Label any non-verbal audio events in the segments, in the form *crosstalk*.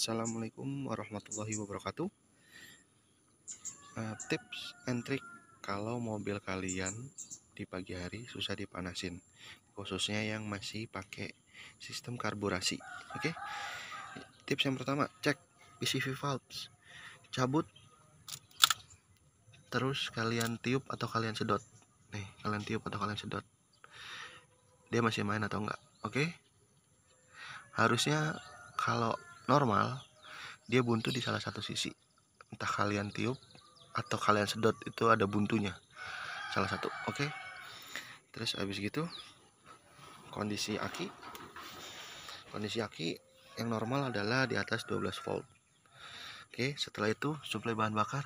Assalamualaikum warahmatullahi wabarakatuh uh, Tips and trick kalau mobil kalian di pagi hari susah dipanasin Khususnya yang masih pakai sistem karburasi Oke okay? Tips yang pertama, cek PCV valves Cabut Terus kalian tiup atau kalian sedot Nih, kalian tiup atau kalian sedot Dia masih main atau enggak Oke okay? Harusnya kalau normal dia buntu di salah satu sisi entah kalian tiup atau kalian sedot itu ada buntunya salah satu oke okay? terus habis gitu kondisi aki kondisi aki yang normal adalah di atas 12 volt oke okay, setelah itu suplai bahan bakar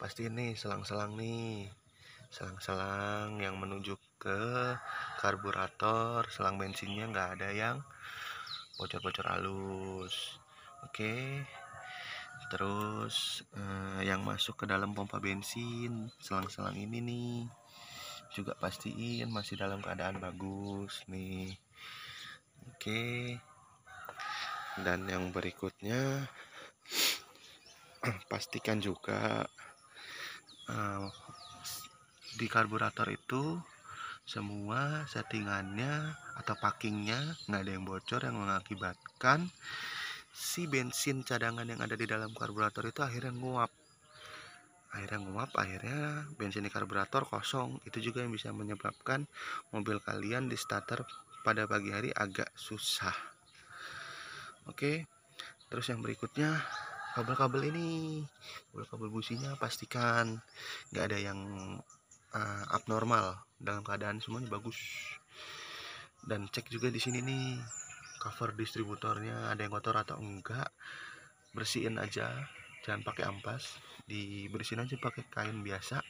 pasti ini selang-selang nih selang-selang yang menuju ke karburator selang bensinnya nggak ada yang bocor-bocor halus oke okay. terus uh, yang masuk ke dalam pompa bensin selang-selang ini nih juga pastiin masih dalam keadaan bagus nih oke okay. dan yang berikutnya *clears throat* pastikan juga uh, di karburator itu semua settingannya atau packingnya nggak ada yang bocor yang mengakibatkan si bensin cadangan yang ada di dalam karburator itu akhirnya nguap akhirnya nguap akhirnya bensin di karburator kosong itu juga yang bisa menyebabkan mobil kalian di starter pada pagi hari agak susah oke terus yang berikutnya kabel-kabel ini kabel-kabel businya pastikan nggak ada yang uh, abnormal dalam keadaan semuanya bagus dan cek juga di sini nih cover distributornya ada yang kotor atau enggak bersihin aja jangan pakai ampas dibersihin aja pakai kain biasa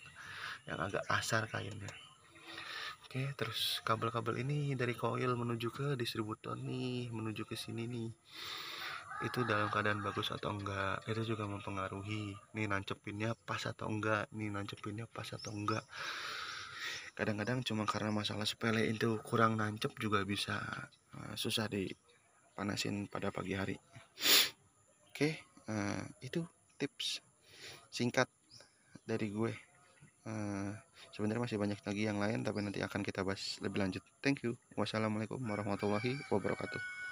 yang agak asar kainnya oke terus kabel-kabel ini dari coil menuju ke distributor nih menuju ke sini nih itu dalam keadaan bagus atau enggak itu juga mempengaruhi nih nancepinnya pas atau enggak nih nancepinnya pas atau enggak kadang-kadang cuma karena masalah sepele itu kurang nancep juga bisa eh, susah dipanasin pada pagi hari oke okay, eh, itu tips singkat dari gue uh, sebenarnya masih banyak lagi yang lain tapi nanti akan kita bahas lebih lanjut thank you wassalamualaikum warahmatullahi wabarakatuh